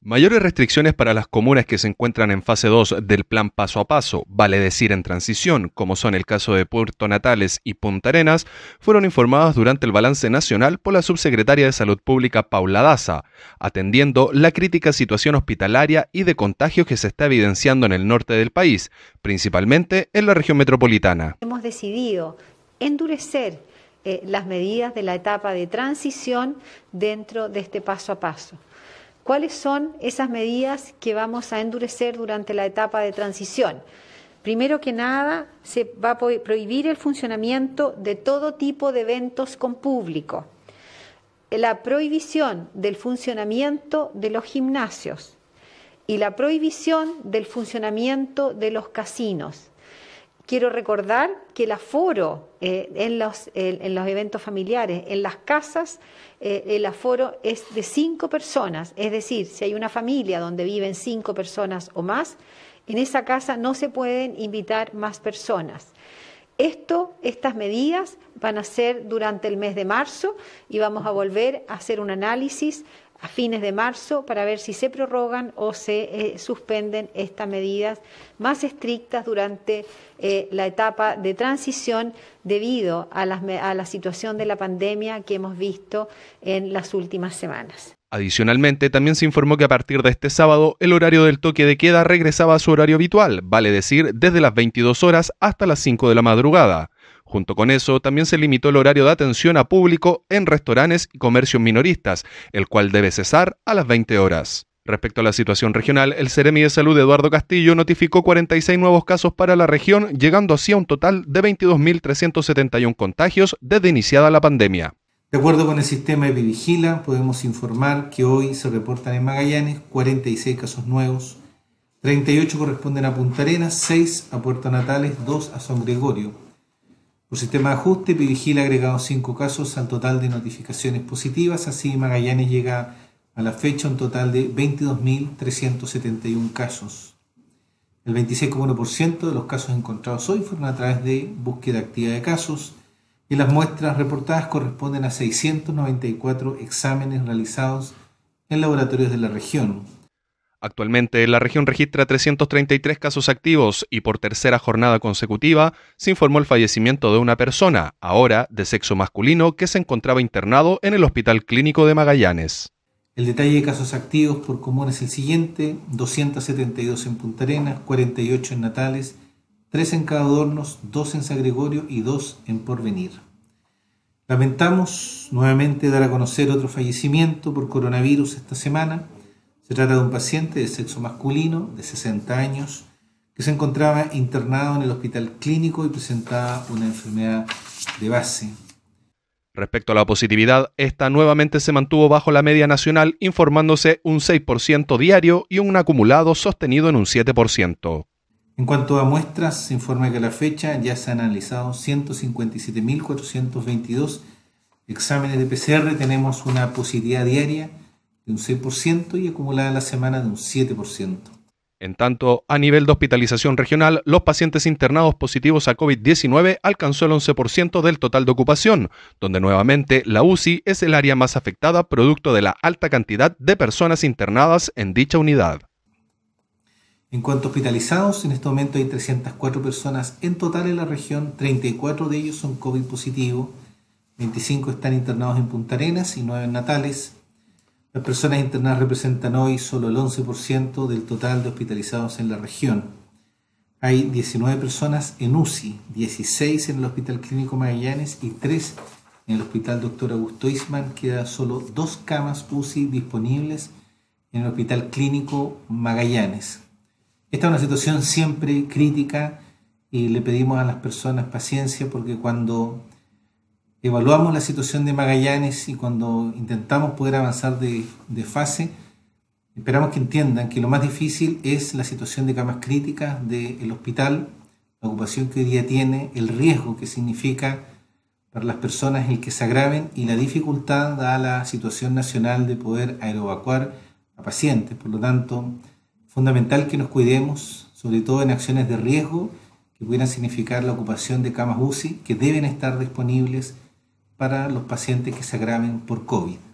Mayores restricciones para las comunas que se encuentran en fase 2 del plan paso a paso, vale decir en transición, como son el caso de Puerto Natales y Punta Arenas, fueron informadas durante el balance nacional por la subsecretaria de Salud Pública Paula Daza, atendiendo la crítica situación hospitalaria y de contagios que se está evidenciando en el norte del país, principalmente en la región metropolitana. Hemos decidido endurecer eh, las medidas de la etapa de transición dentro de este paso a paso ¿Cuáles son esas medidas que vamos a endurecer durante la etapa de transición? Primero que nada, se va a prohibir el funcionamiento de todo tipo de eventos con público. La prohibición del funcionamiento de los gimnasios y la prohibición del funcionamiento de los casinos. Quiero recordar que el aforo eh, en, los, eventos familiares, en las casas, eh, el aforo es de cinco personas. Es decir, si hay una familia donde viven cinco personas o más, en esa casa no se pueden invitar más personas. Esto, estas medidas van a ser durante el mes de marzo y vamos a volver a hacer un análisis a fines de marzo para ver si se prorrogan o se eh, suspenden estas medidas más estrictas durante eh, la etapa de transición debido a la situación de la pandemia que hemos visto en las últimas semanas. Adicionalmente, también se informó que a partir de este sábado el horario del toque de queda regresaba a su horario habitual, vale decir, desde las 22 horas hasta las 5 de la madrugada. Junto con eso, también se limitó el horario de atención a público en restaurantes y comercios minoristas, el cual debe cesar a las 20 horas. Respecto a la situación regional, el Ceremi de Salud Eduardo Castillo notificó 46 nuevos casos para la región, llegando así a un total de 22.371 contagios desde iniciada la pandemia. De acuerdo con el sistema EpiVigila, podemos informar que hoy se reportan en Magallanes 46 casos nuevos, 38 corresponden a Punta Arenas, 6 a Puerto Natales, 2 a San Gregorio. Por sistema de ajuste, EpiVigila ha agregado 5 casos al total de notificaciones positivas, así Magallanes llega a la fecha un total de 22.371 casos. El 26,1% de los casos encontrados hoy fueron a través de búsqueda activa de casos, y las muestras reportadas corresponden a 694 exámenes realizados en laboratorios de la región. Actualmente la región registra 333 casos activos y por tercera jornada consecutiva se informó el fallecimiento de una persona, ahora de sexo masculino, que se encontraba internado en el Hospital Clínico de Magallanes. El detalle de casos activos por común es el siguiente, 272 en Punta Arenas, 48 en Natales, tres en cada Adornos, dos en San Gregorio y dos en Porvenir. Lamentamos nuevamente dar a conocer otro fallecimiento por coronavirus esta semana. Se trata de un paciente de sexo masculino de 60 años que se encontraba internado en el hospital clínico y presentaba una enfermedad de base. Respecto a la positividad, esta nuevamente se mantuvo bajo la media nacional, informándose un 6% diario y un acumulado sostenido en un 7%. En cuanto a muestras, se informa que a la fecha ya se han analizado 157.422 exámenes de PCR. Tenemos una positividad diaria de un 6% y acumulada la semana de un 7%. En tanto, a nivel de hospitalización regional, los pacientes internados positivos a COVID-19 alcanzó el 11% del total de ocupación, donde nuevamente la UCI es el área más afectada producto de la alta cantidad de personas internadas en dicha unidad. En cuanto a hospitalizados, en este momento hay 304 personas en total en la región, 34 de ellos son COVID positivo, 25 están internados en Punta Arenas y 9 en Natales. Las personas internadas representan hoy solo el 11% del total de hospitalizados en la región. Hay 19 personas en UCI, 16 en el Hospital Clínico Magallanes y 3 en el Hospital Dr. Augusto Isman. Quedan solo dos camas UCI disponibles en el Hospital Clínico Magallanes. Esta es una situación siempre crítica y le pedimos a las personas paciencia porque cuando evaluamos la situación de Magallanes y cuando intentamos poder avanzar de, fase, esperamos que entiendan que lo más difícil es la situación de camas críticas del hospital, la ocupación que hoy día tiene, el riesgo que significa para las personas el que se agraven y la dificultad a la situación nacional de poder aerovacuar a pacientes. Por lo tanto, fundamental que nos cuidemos, sobre todo en acciones de riesgo que pudieran significar la ocupación de camas UCI que deben estar disponibles para los pacientes que se agraven por COVID.